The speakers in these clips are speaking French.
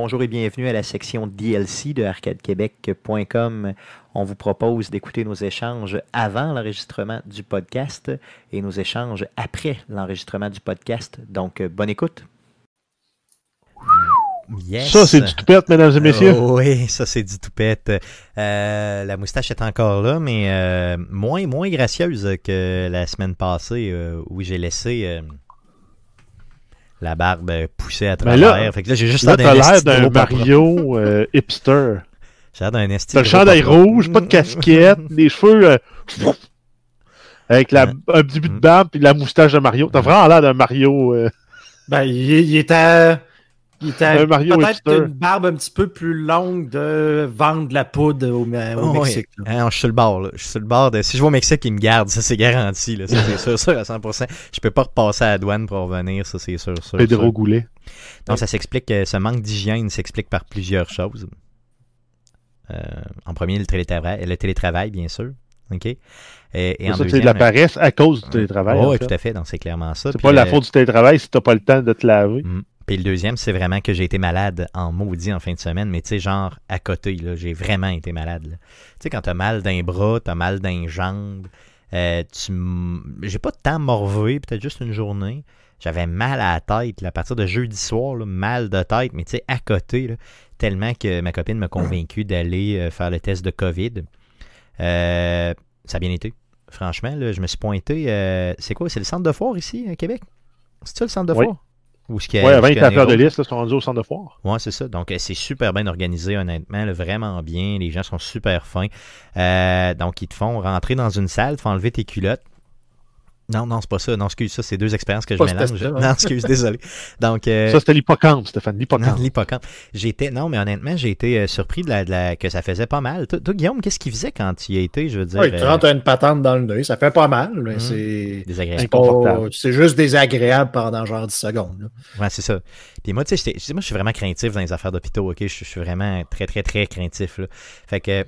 Bonjour et bienvenue à la section DLC de arcadequebec.com. On vous propose d'écouter nos échanges avant l'enregistrement du podcast et nos échanges après l'enregistrement du podcast. Donc, euh, bonne écoute. Ça, c'est du toupette, mesdames et messieurs. Oh oui, ça, c'est du tout Euh, la moustache est encore là, mais euh, moins, moins gracieuse que la semaine passée euh, où j'ai laissé la barbe euh, poussée à travers. fait que là, j'ai juste l'air d'un Mario euh, hipster. hipster. J'ai l'air d'un esti. T'as le chandail rouge, pas de casquette, les cheveux... Euh, avec un petit but de mm. barbe puis la moustache de Mario. T'as vraiment l'air d'un Mario... Ben, il, il était il était peut-être une barbe un petit peu plus longue de vendre de la poudre au, oh, Mexique. Hein, je suis sur le bord. Je suis sur le bord. Si je vais au Mexique, ils me gardent. Ça, c'est garanti. c'est sûr, sûr, à 100%. Je peux pas repasser à la douane pour revenir. Ça, c'est sûr, sûr. Pedro Goulet. Donc, ça s'explique. Euh, ce manque d'hygiène s'explique par plusieurs choses. Euh, en premier, le télétravail, le télétravail bien sûr. OK? Et, en ça, c'est de la paresse à cause du télétravail. Oh, oui, tout à fait. Donc, c'est clairement ça. C'est pas la faute du télétravail si t'as pas le temps de te laver. Mm. Puis le deuxième, c'est vraiment que j'ai été malade en maudit en fin de semaine, mais tu sais, genre à côté, j'ai vraiment été malade. Tu sais, quand t'as mal d'un bras, t'as mal d'un jambe, euh, tu... j'ai pas de temps morvé, peut-être juste une journée. J'avais mal à la tête, à partir de jeudi soir, mal de tête, mais tu sais, à côté, tellement que ma copine m'a convaincu d'aller euh, faire le test de COVID. Euh, ça a bien été. Franchement, je me suis pointé. Euh, c'est quoi? C'est le centre de foire ici, à Québec? C'est ça le centre de foire? Oui, ce ouais, 20 à de liste, là, sont rendus au centre de foire. Oui, c'est ça. Donc, euh, c'est super bien organisé, honnêtement, vraiment bien. Les gens sont super fins. Euh, donc, ils te font rentrer dans une salle, te font enlever tes culottes. Non, non, c'est pas ça. Non, excuse, ça, c'est deux expériences que je mélange. Hein. Non, excuse, désolé. Donc, euh, ça, c'était l'hippocampe, Stéphane, l'hippocampe. l'hippocampe. J'étais, non, mais honnêtement, j'ai été euh, surpris de la, que ça faisait pas mal. Toi, Guillaume, qu'est-ce qu'il faisait quand il y étais, je veux dire? Oui, tu euh, rentres une patente dans le nez, ça fait pas mal, mais hmm. c'est. Désagréable. C'est juste désagréable pendant genre 10 secondes. Ouais, c'est ça. Puis moi, tu sais, moi, je suis vraiment craintif dans les affaires d'hôpitaux, ok? Je suis vraiment très, très, très craintif, Fait que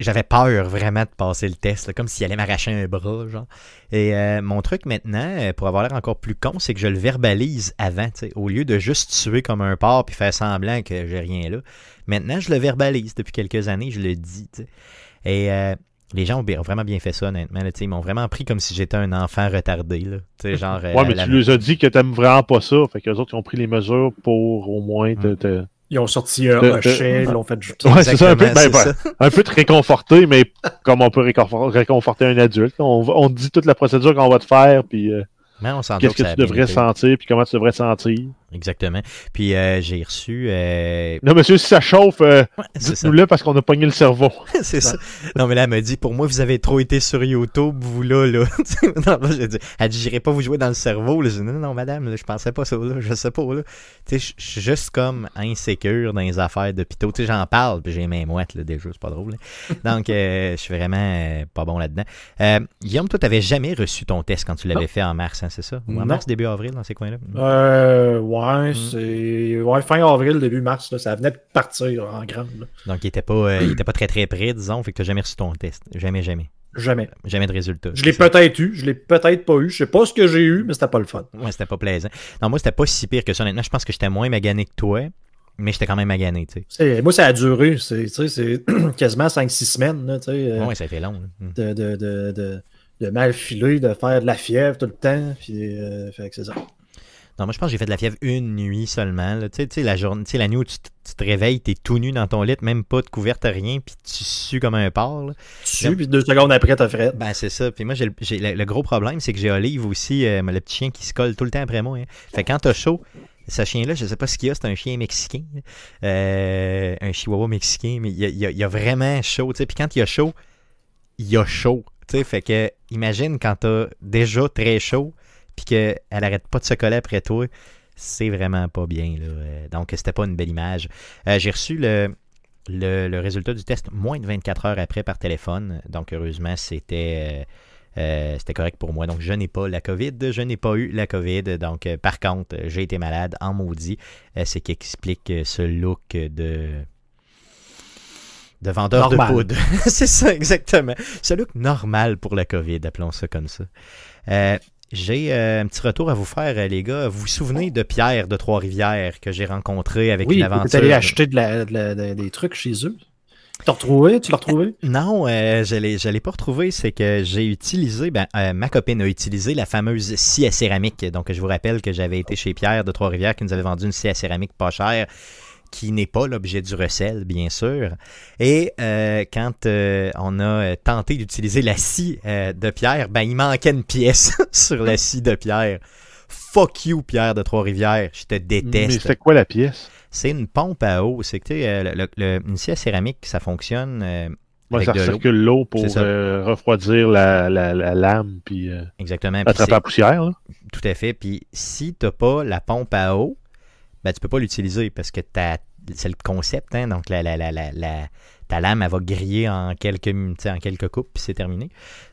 j'avais peur vraiment de passer le test, comme s'il allait m'arracher un bras, genre. Et euh, mon truc maintenant, euh, pour avoir l'air encore plus con, c'est que je le verbalise avant, au lieu de juste tuer comme un porc puis faire semblant que j'ai rien là. Maintenant, je le verbalise depuis quelques années, je le dis, Et euh, les gens ont, vraiment bien fait ça, honnêtement. Là, ils m'ont vraiment pris comme si j'étais un enfant retardé. Là, genre, ouais, mais tu lui as dit que t'aimes vraiment pas ça. Fait que les autres ont pris les mesures pour au moins te hum. Ils ont sorti euh, un euh, ils l'ont fait du. Ouais, c'est ça, un peu, ben, ben, un peu te réconforter, mais comme on peut réconforter un adulte. On, on dit toute la procédure qu'on va te faire, puis euh, qu'est-ce que, tu devrais sentir, puis comment tu devrais sentir. Exactement. Puis euh, j'ai reçu. Euh, non, monsieur, si ça chauffe, euh, nous le parce qu'on a pogné le cerveau. c'est ça. Non, mais là, elle me dit pour moi, vous avez trop été sur YouTube, vous là, là. je elle pas vous jouer dans le cerveau. non, non, madame, je pensais pas ça, là, je sais pas. Là. Tu sais, je suis juste comme insécure dans les affaires d'hôpitaux. Tu sais, j'en parle, puis j'ai mes mouettes, là, jours c'est pas drôle. Donc, je suis vraiment pas bon là-dedans. Guillaume, toi, t'avais jamais reçu ton test quand tu l'avais fait en mars, hein, c'est ça en mars, début avril, dans ces coins-là Euh, Mm. fin avril, début mars, ça venait de partir en grande. Donc, il était pas, euh, il était pas très très près, disons, fait que tu jamais reçu ton test. Jamais, jamais. Jamais. Jamais de résultat. Je l'ai peut-être eu, je l'ai peut-être pas eu. Je sais pas ce que j'ai eu, mais c'était pas le fun. Ouais, c'était pas plaisant. Non, moi, c'était pas si pire que ça. Honnêtement, je pense que j'étais moins magané que toi, mais j'étais quand même magané, tu Moi, ça a duré, c'est quasiment 5-6 semaines, euh, Ouais, ça a été long. Mm. De, de, de, de, mal filer, de faire de la fièvre tout le temps, puis euh, fait que c'est ça. Non, moi, je pense que j'ai fait de la fièvre une nuit seulement. Tu sais, la journée, la nuit où tu, te réveilles, t'es tout nu dans ton lit, même pas de couverte, rien, puis tu sues comme un porc. Tu sues, puis deux secondes après, t'as fret. Ben, c'est ça. Puis moi, le, gros problème, c'est que j'ai Olive aussi, euh, le petit chien qui se colle tout le temps après moi. Hein. Fait Fait quand t'as chaud, ce chien-là, je sais pas ce qu'il y a, c'est un chien mexicain, euh, un chihuahua mexicain, mais il y a, vraiment chaud. Puis quand il y a chaud, il y a chaud. fait que imagine quand t'as déjà très chaud, puis qu'elle n'arrête pas de se coller après toi, c'est vraiment pas bien. Là. Donc, c'était pas une belle image. Euh, j'ai reçu le, le, résultat du test moins de 24 heures après par téléphone. Donc, heureusement, c'était. Euh, euh, c'était correct pour moi. Donc, je n'ai pas la COVID. Je n'ai pas eu la COVID. Donc, par contre, j'ai été malade en maudit. C'est ce qui explique ce look de. De vendeur de poudre. c'est ça, exactement. Ce look normal pour la COVID, appelons ça comme ça. J'ai euh, un petit retour à vous faire, euh, les gars. Vous vous souvenez de Pierre de Trois-Rivières que j'ai rencontré avec une aventure? Oui, allé acheter des trucs chez eux. Tu l'as retrouvé? Tu l'as retrouvé? Non, euh, je ne l'ai pas retrouvé. C'est que j'ai utilisé, ben, ma copine a utilisé la fameuse scie à céramique. Donc, je vous rappelle que j'avais été chez Pierre de Trois-Rivières qui nous avait vendu une scie à céramique pas chère qui n'est pas l'objet du recel, bien sûr. Et euh, quand euh, on a euh, tenté d'utiliser la scie de Pierre, ben, il manquait une pièce sur la scie de Pierre. Fuck you, Pierre de Trois-Rivières, je te déteste. Mais c'est quoi la pièce? C'est une pompe à eau. C'est une scie à céramique, ça fonctionne. Ouais, ça circule l'eau pour refroidir la, lame puis Exactement. attraper la poussière. Tout à fait. Puis si tu n'as pas la pompe à eau, ben, tu peux pas l'utiliser parce que c'est le concept, hein, donc la, la, la, la, ta lame, elle va griller en quelques, en quelques coupes, puis c'est terminé.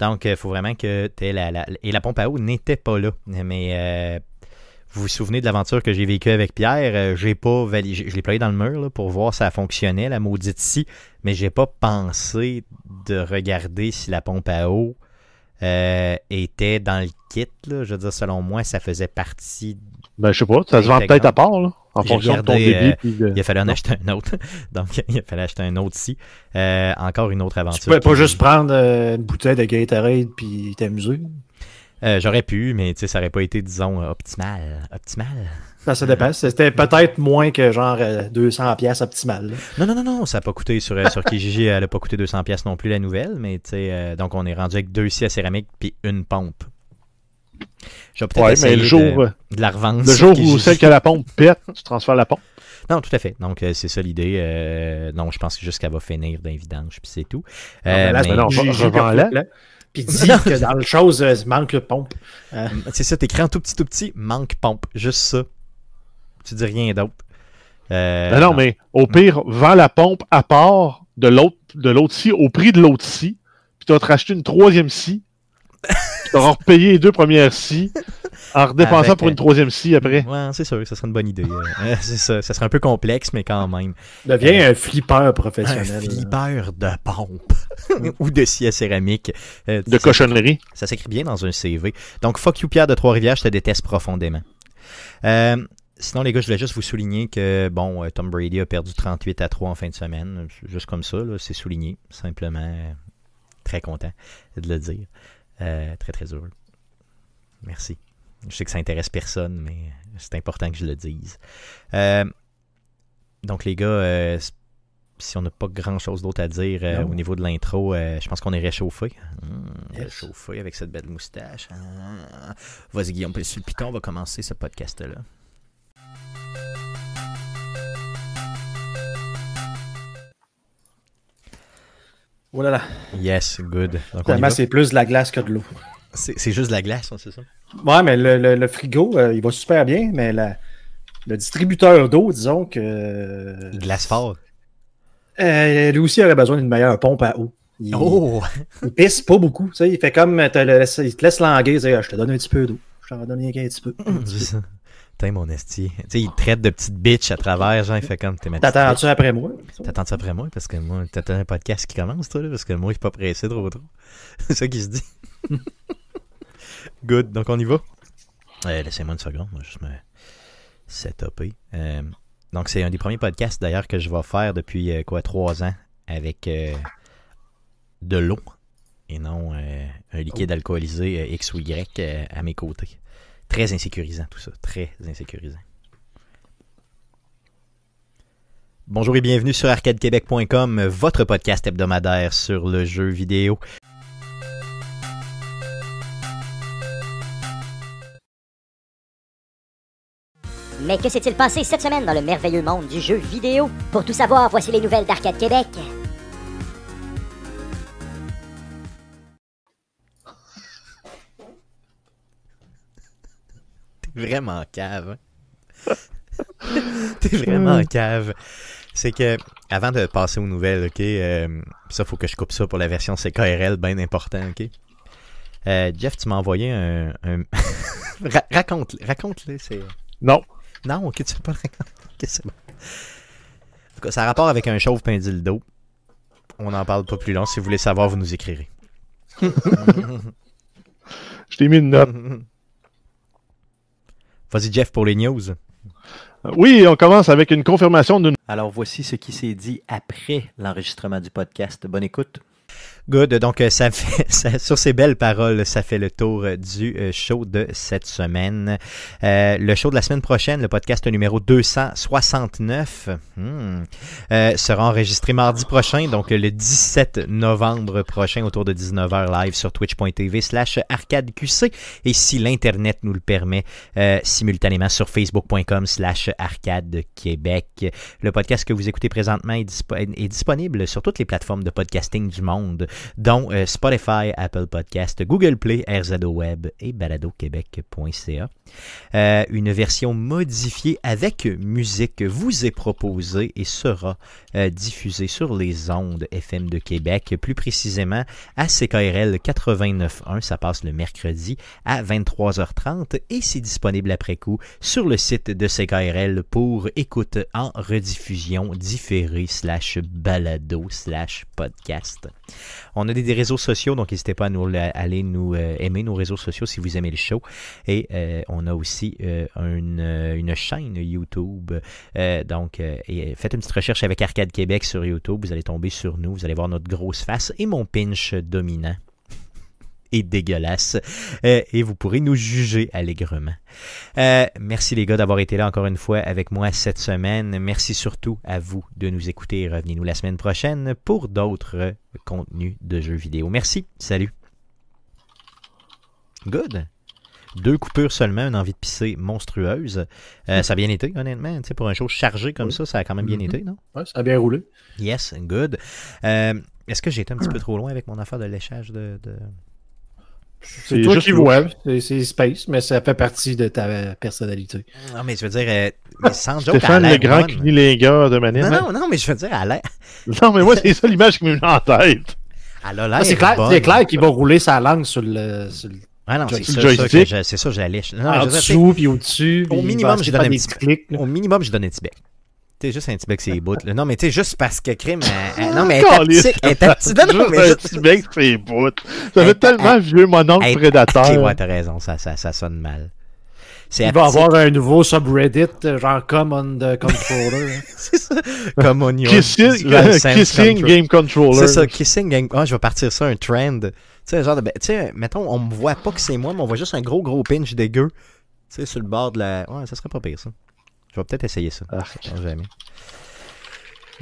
Donc, il euh, faut vraiment que tu la, Et la pompe à eau n'était pas là, mais... Euh, vous vous souvenez de l'aventure que j'ai vécue avec Pierre, euh, j'ai pas je l'ai playé dans le mur pour voir si ça fonctionnait, la maudite scie, mais j'ai pas pensé de regarder si la pompe à eau était dans le kit. Je veux dire, selon moi, ça faisait partie ben, je sais pas, ça se vend peut-être à part, en fonction de ton débit. Euh, il a fallu en acheter un autre. Donc, il a fallu acheter un autre ici. Euh, encore une autre aventure. Tu pouvais pas juste prendre euh, une bouteille de Gatorade puis t'amuser? J'aurais pu, mais ça aurait pas été, disons, optimal. Optimal. Ça, ça dépend. C'était peut-être moins que genre 200 pièces Non, non, non, non, ça n'a pas coûté sur, sur Kijiji, elle n'a pas coûté 200 pièces non plus la nouvelle, mais tu donc on est rendu avec deux scies à céramique puis une pompe. Je vais peut-être essayer le jour, euh, de, la revendre. Le jour où celle qui a la pompe pète, tu transfères la pompe. Non, tout à fait. Donc, euh, c'est ça l'idée. Euh, non, je pense que juste qu'elle va finir d'invidence. je puis c'est tout. Euh, non, là, puis dis que dans le chose, il manque le pompe. C'est ça, t'écris en tout petit, tout petit, manque pompe. Juste ça. Tu dis rien d'autre. non, mais au pire, vends la pompe à part de l'autre de l'autre scie au prix de l'autre scie, puis tu vas te racheter une troisième scie T'auras repayé les deux premières scies en redépensant pour une euh, troisième scie après. Ouais, c'est sûr, ça serait une bonne idée. Euh, euh, c'est ça, ça serait un peu complexe, mais quand même. Deviens un flipper professionnel. Un de pompe ou de scie à céramique. de cochonnerie. Ça s'écrit bien dans un CV. Donc, fuck you, Pierre de Trois-Rivières, je te déteste profondément. sinon, les gars, je voulais juste vous souligner que, bon, Tom Brady a perdu 38 à 3 en fin de semaine. Juste comme ça, c'est souligné, simplement. Très content de le dire. Euh, très, très heureux. Merci. Je sais que ça intéresse personne, mais euh, c'est important que je le dise. Euh, donc, les gars, si on n'a pas grand-chose d'autre à dire au niveau de l'intro, je pense qu'on est réchauffé. Mmh, réchauffé avec cette belle moustache. Ah. Vas-y, Guillaume, on va commencer ce podcast-là. Oh là Yes, good. Finalement, c'est plus de la glace que de l'eau. C'est juste de la glace, hein, c'est ça? Ouais, mais le, frigo, euh, il va super bien, mais le distributeur d'eau, disons que. Euh, glace fort. Euh, lui aussi aurait besoin d'une meilleure pompe à eau. Il, oh! il pisse pas beaucoup. il fait comme. il te laisse languer, ah, je te donne un petit peu d'eau. Je t'en donne rien qu'un petit peu. Un petit peu monesti, mon esti. Tu sais, il traite de petite bitch à travers, genre, il fait comme, t'es ma T'attends-tu après moi? T'attends-tu après moi? Parce que moi, t'attends un podcast qui commence, toi, là, parce que moi, je suis pas pressé trop trop. C'est ça qu'il se dit. Good, donc on y va. Euh, laissez-moi une seconde, moi, je me set Euh, donc, c'est un des premiers podcasts, d'ailleurs, que je vais faire depuis, euh, quoi, trois ans, avec euh, de l'eau et non un liquide oh. alcoolisé X ou Y à mes côtés. Très insécurisant tout ça, très insécurisant. Bonjour et bienvenue sur arcadequebec.com, votre podcast hebdomadaire sur le jeu vidéo. Mais que s'est-il passé cette semaine dans le merveilleux monde du jeu vidéo Pour tout savoir, voici les nouvelles d'Arcade Québec. vraiment cave. Hein. T'es vraiment cave. C'est que, avant de passer aux nouvelles, ok, euh, ça, faut que je coupe ça pour la version CKRL, bien important, ok. Euh, Jeff, tu m'as envoyé un. raconte, le c'est. Non. Non, ok, tu peux pas raconter. ça a rapport avec un chauve d'eau. On n'en parle pas plus long. Si vous voulez savoir, vous nous écrirez. je t'ai mis une note. Vas-y, Jeff, pour les news. Euh, oui, on commence avec une confirmation d'une. Alors, voici ce qui s'est dit après l'enregistrement du podcast. Bonne écoute. Good. Donc, euh, ça fait, sur ces belles paroles, ça fait le tour euh, du euh, show de cette semaine. le show de la semaine prochaine, le podcast numéro 269, hmm, euh, sera enregistré mardi prochain, donc le 17 novembre prochain, autour de 19h live sur twitch.tv slash arcadeqc. Et si l'Internet nous le permet, simultanément sur facebook.com slash arcade Le podcast que vous écoutez présentement est, est disponible sur toutes les plateformes de podcasting du monde dont euh, Spotify, Apple Podcast, Google Play, RZO Web et baladoquebec.ca. Euh, une version modifiée avec musique vous est proposée et sera euh, diffusée sur les ondes FM de Québec, plus précisément à CKRL 89.1. Ça passe le mercredi à 23h30 et c'est disponible après coup sur le site de CKRL pour écoute en rediffusion différée slash balado slash podcast. On a des, réseaux sociaux, donc n'hésitez pas à nous aller nous euh, aimer nos réseaux sociaux si vous aimez le show. Et euh, on a aussi euh, une, chaîne YouTube. donc, faites une petite recherche avec Arcade Québec sur YouTube. Vous allez tomber sur nous. Vous allez voir notre grosse face et mon pinch dominant et dégueulasse. Euh, et vous pourrez nous juger allègrement. Euh, merci les gars d'avoir été là encore une fois avec moi cette semaine. Merci surtout à vous de nous écouter. Revenez-nous la semaine prochaine pour d'autres contenus de jeux vidéo. Merci. Salut. Good. Deux coupures seulement, une envie de pisser monstrueuse. Euh, ça a bien été, honnêtement. sais pour un show chargé comme ça, ça a quand même bien mm-hmm. été, non? ça a bien roulé. Yes, good. Est-ce que j'ai été un petit peu trop loin avec mon affaire de léchage de... C'est toi qui vois, c'est space, mais ça fait partie de ta personnalité. Non, mais je veux dire, euh, mais sans joke, Stéphane le grand gars de manière. Non, non, mais je veux dire, à l'air. non, mais moi, c'est ça l'image qui me vient en tête. Elle a l'air. Ah, c'est clair, qu'il va rouler sa langue sur le. Sur c'est ça, que ça, En dessous, puis au-dessus. Au minimum, j'ai donné un petit clic. Au minimum, j'ai donné un petit bec. T'es juste un petit bec, c'est bout. Non, mais tu juste parce que crime. Euh, euh, non, mais elle tactique. Juste un petit bec, c'est bout. Ça fait tellement vieux, mon nom prédateur. Tu ouais, t'as raison. Ça, ça, ça sonne mal. Il va avoir un nouveau subreddit, genre Common the Controller. c'est ça. Common Kissing, euh, Game Controller. C'est ça, Kissing Game. Ah, je vais partir ça, un trend. Tu sais, genre ben, Tu sais, mettons, on me voit pas que c'est moi, mais on voit juste un gros, gros pinch dégueu. Tu sais, sur le bord de la. Ouais, ça serait pas pire, ça. Je vais peut-être essayer ça.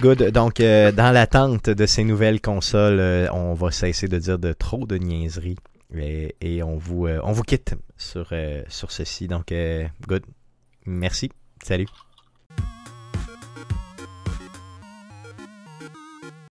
Good. Donc, euh, dans l'attente de ces nouvelles consoles, euh, on va cesser de dire de trop de niaiseries. Et, on, vous, euh, on vous quitte sur, sur ceci. Donc, good. Merci. Salut.